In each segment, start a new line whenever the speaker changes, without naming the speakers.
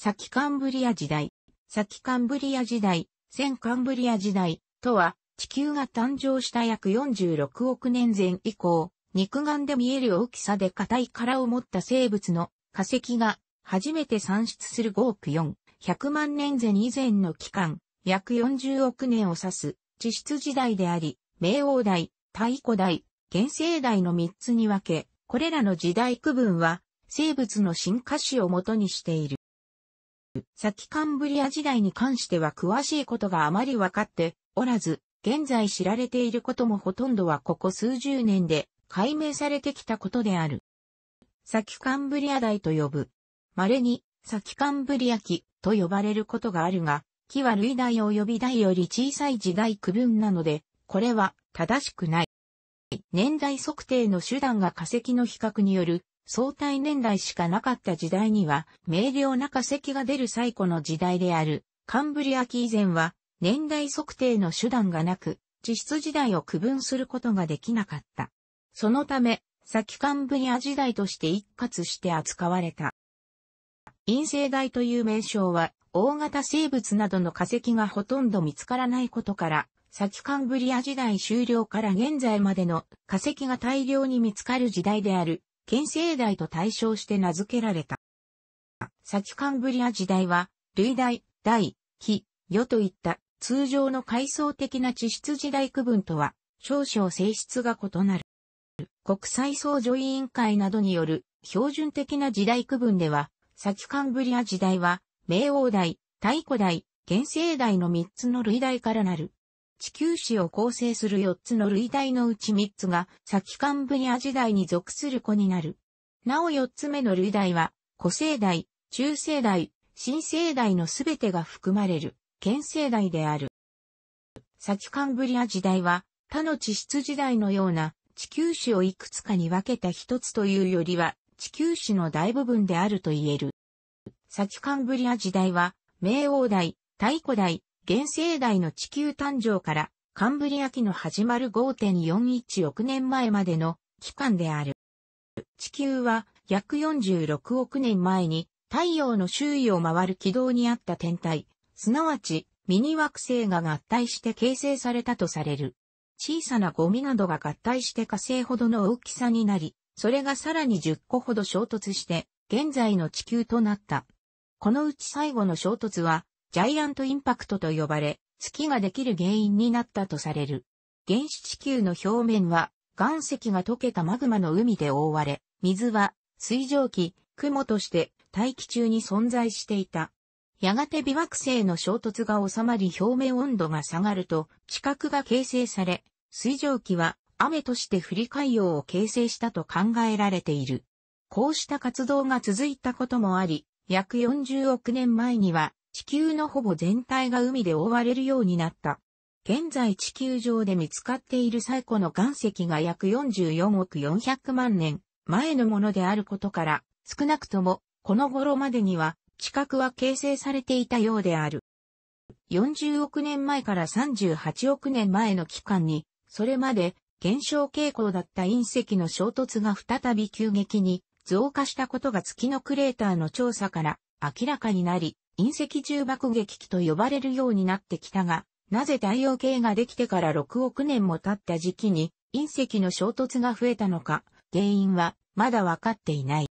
先カンブリア時代、先カンブリア時代、先カンブリア時代とは、地球が誕生した約46億年前以降、肉眼で見える大きさで硬い殻を持った生物の化石が初めて産出する5億4、100万年前以前の期間、約40億年を指す地質時代であり、冥王代、太古代、原生代の3つに分け、これらの時代区分は生物の進化史をもとにしている。サキカンブリア時代に関しては詳しいことがあまり分かっておらず、現在知られていることもほとんどはここ数十年で解明されてきたことである。サキカンブリア代と呼ぶ。稀にサキカンブリア期と呼ばれることがあるが、木は類代及び代より小さい時代区分なので、これは正しくない。年代測定の手段が化石の比較による相対年代しかなかった時代には、明瞭な化石が出る最古の時代である、カンブリア紀以前は、年代測定の手段がなく、地質時代を区分することができなかった。そのため、先カンブリア時代として一括して扱われた。陰性代という名称は、大型生物などの化石がほとんど見つからないことから、先カンブリア時代終了から現在までの化石が大量に見つかる時代である県西大と対称して名付けられた。先カンブリア時代は、類大、大、木、与といった通常の階層的な地質時代区分とは少々性質が異なる。国際総女委員会などによる標準的な時代区分では、先カンブリア時代は、冥王代、太古代、原生代の3つの類代からなる。地球史を構成する4つの類題のうち3つが、先カンブリア時代に属する子になる。なお4つ目の類題は、古生代、中生代、新生代のすべてが含まれる、現生代である。先カンブリア時代は、他の地質時代のような地球史をいくつかに分けた一つというよりは、地球史の大部分であると言える。先カンブリア時代は、明王代、太古代、現世代の地球誕生からカンブリア紀の始まる5.41億年前までの期間である。地球は約46億年前に太陽の周囲を回る軌道にあった天体、すなわちミニ惑星が合体して形成されたとされる。小さなゴミなどが合体して火星ほどの大きさになり、それがさらに10個ほど衝突して、現在の地球となった。このうち最後の衝突は、ジャイアントインパクトと呼ばれ、月ができる原因になったとされる。原始地球の表面は、岩石が溶けたマグマの海で覆われ、水は水蒸気、雲として大気中に存在していた。やがて微惑星の衝突が収まり表面温度が下がると地殻が形成され、水蒸気は雨として降り海洋を形成したと考えられている。こうした活動が続いたこともあり、約40億年前には地球のほぼ全体が海で覆われるようになった。現在地球上で見つかっている最古の岩石が約44億400万年前のものであることから、少なくともこの頃までには地殻は形成されていたようである。40億年前から38億年前の期間に、それまで減少傾向だった隕石の衝突が再び急激に増加したことが月のクレーターの調査から明らかになり、隕石重爆撃機と呼ばれるようになってきたが、なぜ太陽系ができてから6億年も経った時期に隕石の衝突が増えたのか、原因はまだ分かっていない。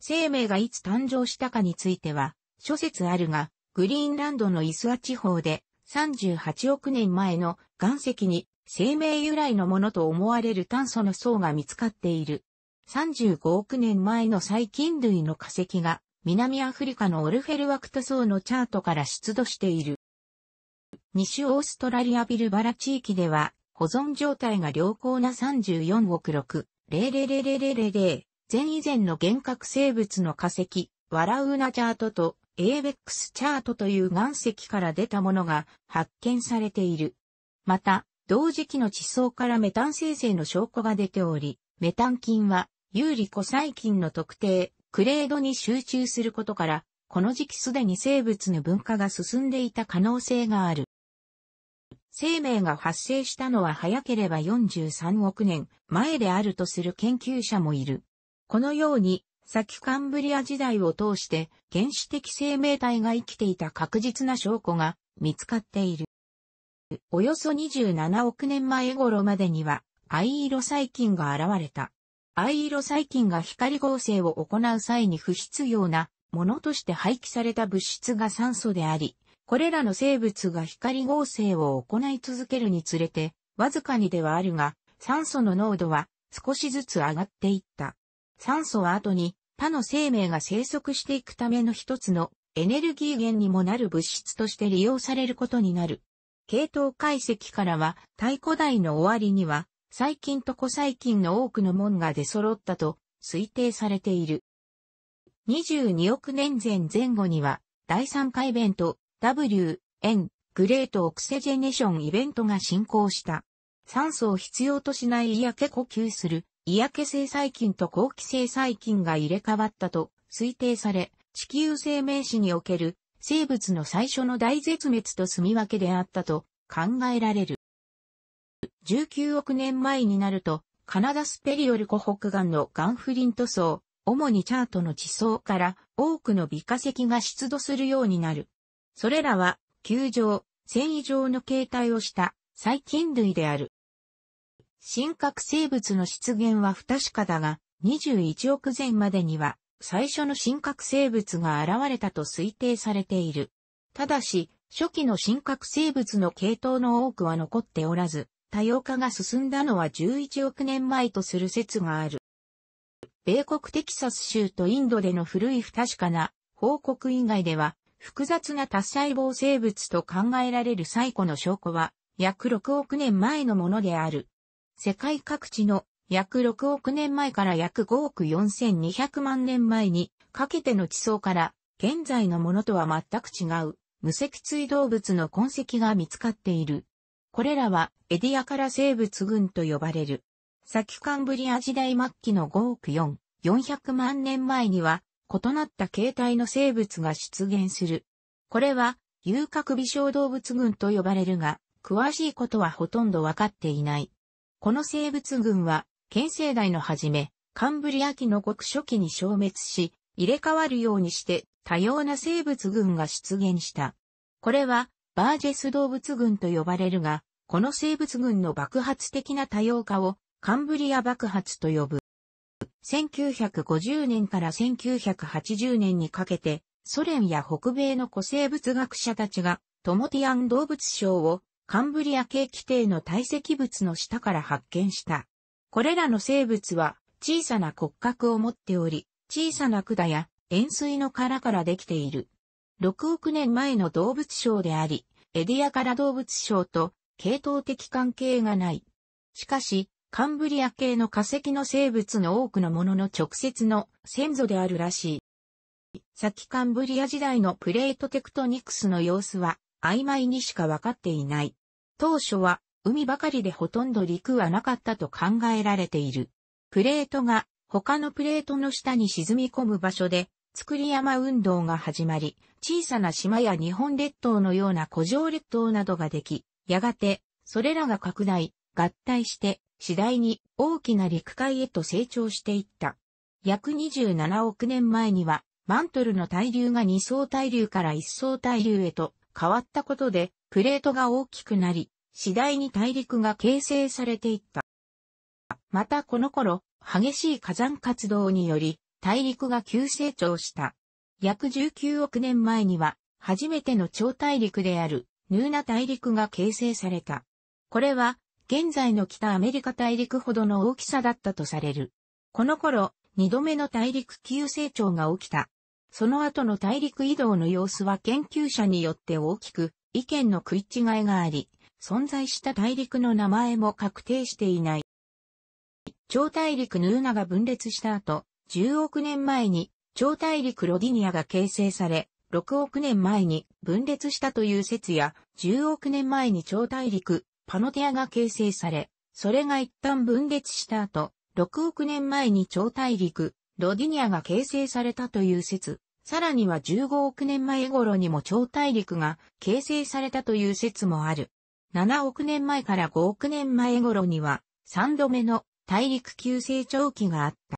生命がいつ誕生したかについては、諸説あるが、グリーンランドのイスア地方で38億年前の岩石に生命由来のものと思われる炭素の層が見つかっている。35億年前の細菌類の化石が南アフリカのオルフェルワクト層のチャートから出土している。西オーストラリアビルバラ地域では、保存状態が良好な34億6、0 0 0 0 0 0前以前の幻覚生物の化石、ワラウーナチャートと、エーベックスチャートという岩石から出たものが発見されている。また、同時期の地層からメタン生成の証拠が出ており、メタン菌は有利サ細菌の特定、クレードに集中することから、この時期すでに生物の分化が進んでいた可能性がある。生命が発生したのは早ければ43億年前であるとする研究者もいる。このように、先カンブリア時代を通して原始的生命体が生きていた確実な証拠が見つかっている。およそ27億年前頃までには、藍色細菌が現れた。藍色細菌が光合成を行う際に不必要なものとして廃棄された物質が酸素であり、これらの生物が光合成を行い続けるにつれて、わずかにではあるが、酸素の濃度は少しずつ上がっていった。酸素は後に他の生命が生息していくための一つのエネルギー源にもなる物質として利用されることになる。系統解析からは太古代の終わりには細菌と古細菌の多くの門が出揃ったと推定されている。22億年前前後には、第3回イベント、W、N、グレートオクセジェネションイベントが進行した。酸素を必要としない嫌気呼吸する、嫌気性細菌と後期性細菌が入れ替わったと推定され、地球生命史における生物の最初の大絶滅と住み分けであったと考えられる。19億年前になると、カナダスペリオル湖北岸のガンフリン塗層、主にチャートの地層から多くの微化石が出土するようになる。それらは、球状、繊維状の形態をした細菌類である。真核生物の出現は不確かだが、21億前までには最初の真核生物が現れたと推定されている。ただし、初期の真核生物の系統の多くは残っておらず、多様化が進んだのは11億年前とする説がある。米国テキサス州とインドでの古い不確かな報告以外では、複雑な多細胞生物と考えられる最古の証拠は、約6億年前のものである。世界各地の約6億年前から約5億4200万年前にかけての地層から現在のものとは全く違う無脊椎動物の痕跡が見つかっている。これらはエディアカラ生物群と呼ばれる。先カンブリア時代末期の5億4、400万年前には異なった形態の生物が出現する。これは遊郭微小動物群と呼ばれるが、詳しいことはほとんどわかっていない。この生物群は、県世代の初め、カンブリア紀の極初期に消滅し、入れ替わるようにして多様な生物群が出現した。これはバージェス動物群と呼ばれるが、この生物群の爆発的な多様化をカンブリア爆発と呼ぶ。1950年から1980年にかけて、ソ連や北米の古生物学者たちがトモティアン動物賞をカンブリア系規定の堆積物の下から発見した。これらの生物は小さな骨格を持っており、小さな管や塩水の殻からできている。6億年前の動物賞であり、エディアから動物賞と系統的関係がない。しかし、カンブリア系の化石の生物の多くのものの直接の先祖であるらしい。先カンブリア時代のプレートテクトニクスの様子は曖昧にしか分かっていない。当初は海ばかりでほとんど陸はなかったと考えられている。プレートが他のプレートの下に沈み込む場所で作り山運動が始まり、小さな島や日本列島のような古城列島などができ、やがて、それらが拡大、合体して、次第に大きな陸海へと成長していった。約27億年前には、マントルの対流が二層対流から一層対流へと変わったことで、プレートが大きくなり、次第に大陸が形成されていった。またこの頃、激しい火山活動により、大陸が急成長した。約19億年前には、初めての超大陸である、ヌーナ大陸が形成された。これは、現在の北アメリカ大陸ほどの大きさだったとされる。この頃、二度目の大陸急成長が起きた。その後の大陸移動の様子は研究者によって大きく意見の食い違いがあり、存在した大陸の名前も確定していない。超大陸ヌーナが分裂した後、10億年前に超大陸ロディニアが形成され、6億年前に分裂したという説や、10億年前に超大陸パノテアが形成され、それが一旦分裂した後、6億年前に超大陸ロディニアが形成されたという説、さらには15億年前頃にも超大陸が形成されたという説もある。7億年前から5億年前頃には3度目の大陸急成長期があった。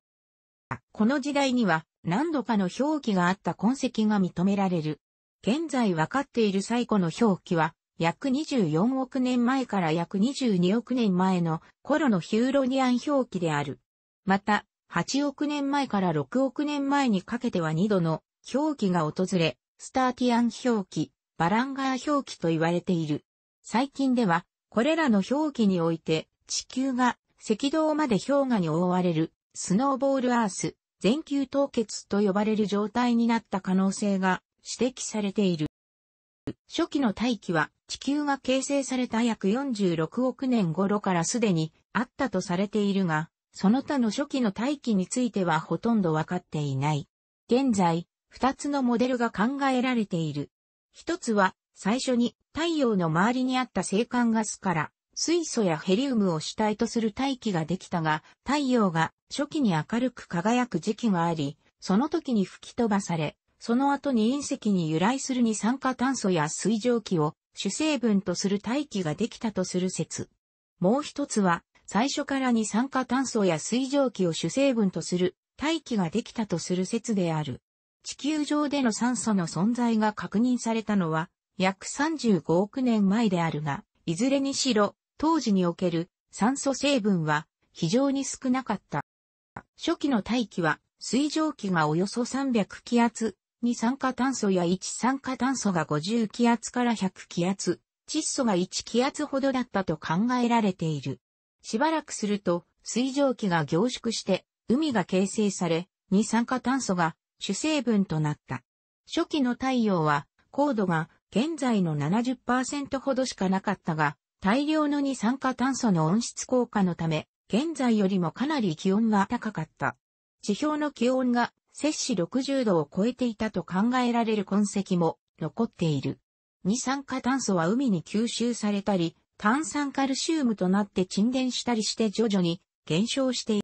この時代には何度かの表記があった痕跡が認められる。現在わかっている最古の表記は、約24億年前から約22億年前の頃のヒューロニアン表記である。また、8億年前から6億年前にかけては2度の表記が訪れ、スターティアン表記、バランガー表記と言われている。最近では、これらの表記において、地球が赤道まで氷河に覆われる、スノーボールアース、全球凍結と呼ばれる状態になった可能性が指摘されている。初期の大気は地球が形成された約46億年頃からすでにあったとされているが、その他の初期の大気についてはほとんどわかっていない。現在、二つのモデルが考えられている。一つは、最初に太陽の周りにあった星間ガスから水素やヘリウムを主体とする大気ができたが、太陽が初期に明るく輝く時期があり、その時に吹き飛ばされ、その後に隕石に由来する二酸化炭素や水蒸気を主成分とする大気ができたとする説。もう一つは、最初から二酸化炭素や水蒸気を主成分とする大気ができたとする説である。地球上での酸素の存在が確認されたのは約35億年前であるが、いずれにしろ当時における酸素成分は非常に少なかった。初期の大気は水蒸気がおよそ300気圧、二酸化炭素や一酸化炭素が50気圧から100気圧、窒素が1気圧ほどだったと考えられている。しばらくすると水蒸気が凝縮して海が形成され、二酸化炭素が主成分となった。初期の太陽は高度が現在の70%ほどしかなかったが、大量の二酸化炭素の温室効果のため、現在よりもかなり気温が高かった。地表の気温が摂氏60度を超えていたと考えられる痕跡も残っている。二酸化炭素は海に吸収されたり、炭酸カルシウムとなって沈殿したりして徐々に減少している。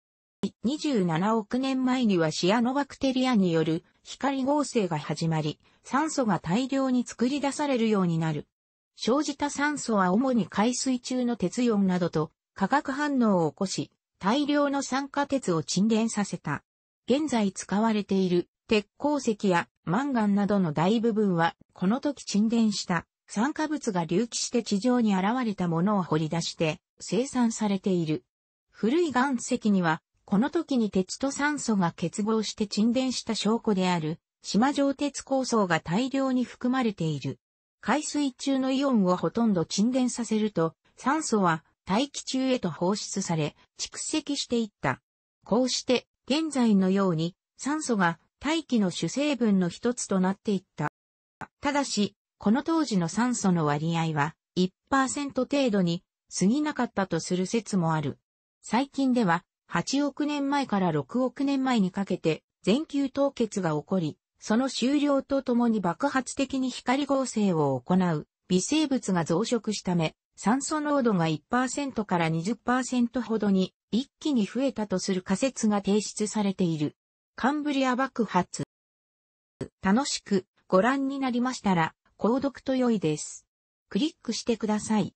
27億年前にはシアノバクテリアによる光合成が始まり、酸素が大量に作り出されるようになる。生じた酸素は主に海水中の鉄イなどと化学反応を起こし、大量の酸化鉄を沈殿させた。現在使われている鉄鉱石やマンガンなどの大部分は、この時沈殿した酸化物が隆起して地上に現れたものを掘り出して生産されている。古い岩石には、この時に鉄と酸素が結合して沈殿した証拠である、島上鉄鉱層が大量に含まれている。海水中のイオンをほとんど沈殿させると、酸素は大気中へと放出され、蓄積していった。こうして、現在のように、酸素が大気の主成分の一つとなっていった。ただし、この当時の酸素の割合は1%程度に過ぎなかったとする説もある。最近では8億年前から6億年前にかけて全球凍結が起こり、その終了とともに爆発的に光合成を行う微生物が増殖したため、酸素濃度が1%から20%ほどに一気に増えたとする仮説が提出されている。カンブリア爆発。楽しくご覧になりましたら、購読と良いです。クリックしてください。